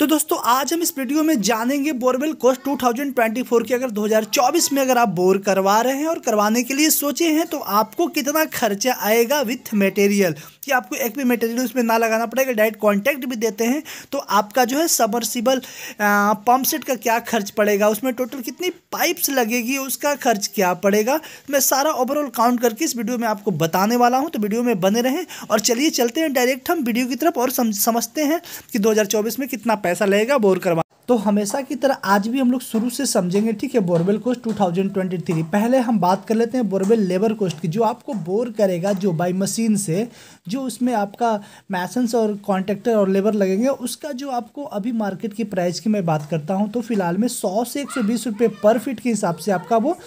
तो दोस्तों आज हम इस वीडियो में जानेंगे बोरवेल कोर्स 2024 की अगर 2024 में अगर आप बोर करवा रहे हैं और करवाने के लिए सोचे हैं तो आपको कितना खर्चा आएगा विथ मटेरियल कि आपको एक भी मटेरियल उसमें ना लगाना पड़ेगा डायरेक्ट कॉन्टैक्ट भी देते हैं तो आपका जो है सबमर्सिबल पम्प सेट का क्या खर्च पड़ेगा उसमें टोटल कितनी पाइप्स लगेगी उसका खर्च क्या पड़ेगा मैं सारा ओवरऑल काउंट करके इस वीडियो में आपको बताने वाला हूँ तो वीडियो में बने रहें और चलिए चलते हैं डायरेक्ट हम वीडियो की तरफ और समझते हैं कि 2024 में कितना पैसा लगेगा बोर करवा तो हमेशा की तरह आज भी हम लोग शुरू से समझेंगे ठीक है बोरवेल कोस्ट 2023 पहले हम बात कर लेते हैं बोरवेल लेबर कोस्ट की जो आपको बोर करेगा जो बाई मशीन से जो उसमें आपका मैसन्स और कॉन्ट्रेक्टर और लेबर लगेंगे उसका जो आपको अभी मार्केट की प्राइस की मैं बात करता हूँ तो फिलहाल में सौ से एक सौ पर फिट के हिसाब से आपका वो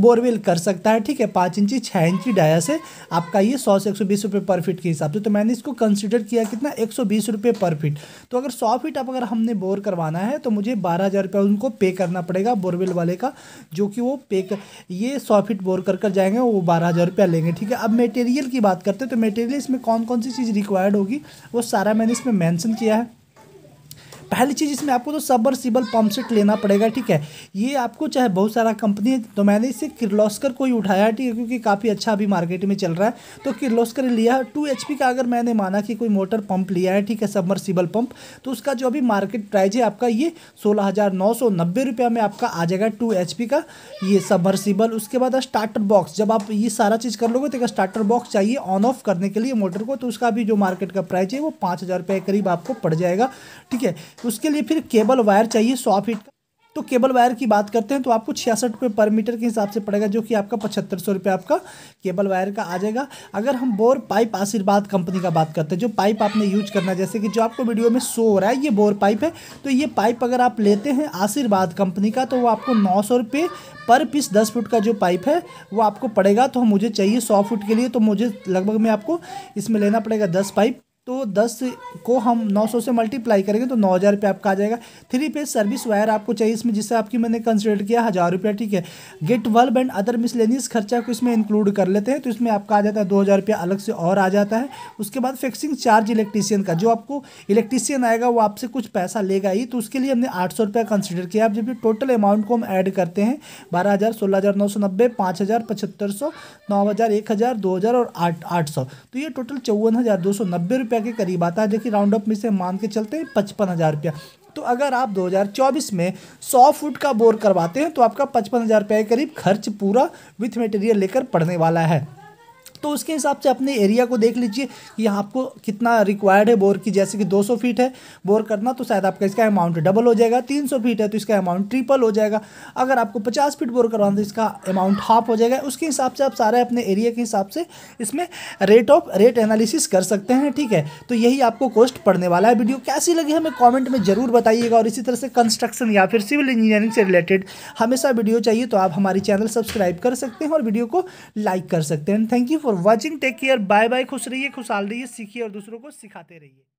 बोरवेल कर सकता है ठीक है पाँच इंची छः इंची डाया से आपका ये सौ से एक सौ बीस रुपये पर फीट के हिसाब से तो मैंने इसको कंसिडर किया कितना एक सौ बीस रुपये पर फीट तो अगर सौ फीट अब अगर हमने बोर करवाना है तो मुझे बारह हज़ार रुपया उनको पे करना पड़ेगा बोरवेल वाले का जो कि वो पे कर ये सौ फीट बोर कर कर जाएंगे वो बारह हज़ार रुपया लेंगे ठीक है अब मटेरियल की बात करते हैं तो मटेरियल इसमें कौन कौन सी चीज़ रिक्वायर्ड होगी वो सारा मैंने इसमें मैंसन किया है पहली चीज़ इसमें आपको तो सबमर्सिबल पम्प सेट लेना पड़ेगा ठीक है ये आपको चाहे बहुत सारा कंपनी है तो मैंने इसे किर्लोस्कर को ही उठाया ठीक है क्योंकि काफ़ी अच्छा अभी मार्केट में चल रहा है तो किर्लोस्कर लिया टू एच का अगर मैंने माना कि कोई मोटर पंप लिया है ठीक है सिबल पम्प तो उसका जो अभी मार्केट प्राइज है आपका ये सोलह में आपका आ जाएगा टू एच का ये सबमर्सिबल उसके बाद स्टार्टर बॉक्स जब आप ये सारा चीज़ कर लोगे तो एक स्टार्टर बॉक्स चाहिए ऑन ऑफ करने के लिए मोटर को तो उसका भी जो मार्केट का प्राइस है वो पाँच हज़ार रुपये के करीब आपको पड़ जाएगा ठीक है तो उसके लिए फिर केबल वायर चाहिए सौ फीट का तो केबल वायर की बात करते हैं तो आपको छियासठ रुपये पर मीटर के हिसाब से पड़ेगा जो कि आपका पचहत्तर सौ रुपये आपका केबल वायर का आ जाएगा अगर हम बोर पाइप आशीर्वाद कंपनी का बात करते हैं जो पाइप आपने यूज करना है जैसे कि जो आपको वीडियो में शो हो रहा है ये बोर पाइप है तो ये पाइप अगर आप लेते हैं आशीर्वाद कंपनी का तो वो आपको नौ सौ रुपये पर पीस दस फुट का जो पाइप है वो आपको पड़ेगा तो मुझे चाहिए सौ फुट के लिए तो मुझे लगभग में आपको इसमें लेना पड़ेगा दस पाइप तो दस को हम नौ सौ से मल्टीप्लाई करेंगे तो नौ हज़ार रुपये आपका आ जाएगा थ्री पेज सर्विस वायर आपको चाहिए इसमें जिससे आपकी मैंने कंसिडर किया हज़ार रुपया ठीक है gate valve and other miscellaneous खर्चा को इसमें इंक्लूड कर लेते हैं तो इसमें आपका आ जाता है दो हज़ार रुपया अलग से और आ जाता है उसके बाद फिक्सिंग चार्ज इलेक्ट्रीसियन का जो आपको इलेक्ट्रीसियन आएगा वो आपसे कुछ पैसा लेगा ही तो उसके लिए हमने आठ सौ रुपया कंसिडर किया आप जब टोटल अमाउंट को हम ऐड करते हैं बारह हज़ार सोलह हज़ार नौ सौ नब्बे पाँच हज़ार पचहत्तर सौ नौ हज़ार एक हज़ार दो हज़ार और आठ आठ सौ तो ये टोटल चौवन हज़ार दो सौ नब्बे रुपये रुपया के करीब आता है जो कि राउंड अप में से मान के चलते हैं पचपन हज़ार रुपया तो अगर आप 2024 में 100 फुट का बोर करवाते हैं तो आपका पचपन हज़ार रुपये के करीब खर्च पूरा विथ मटेरियल लेकर पड़ने वाला है तो उसके हिसाब से अपने एरिया को देख लीजिए कि आपको कितना रिक्वायर्ड है बोर की जैसे कि 200 फीट है बोर करना तो शायद आपका इसका अमाउंट डबल हो जाएगा 300 फीट है तो इसका अमाउंट ट्रिपल हो जाएगा अगर आपको 50 फीट बोर करवाना तो इसका अमाउंट हाफ हो जाएगा उसके हिसाब से आप सारे अपने एरिया के हिसाब से इसमें रेट ऑफ रेट एनालिसिस कर सकते हैं ठीक है तो यही आपको कॉस्ट पड़ने वाला है वीडियो कैसी लगी हमें कॉमेंट में ज़रूर बताइएगा और इसी तरह से कंस्ट्रक्शन या फिर सिविल इंजीनियरिंग से रिलेटेड हमेशा वीडियो चाहिए तो आप हमारी चैनल सब्सक्राइब कर सकते हैं और वीडियो को लाइक कर सकते हैं thank you for watching take care bye bye खुश रहिए खुशहाल रहिए सीखिए और दूसरों को सिखाते रहिए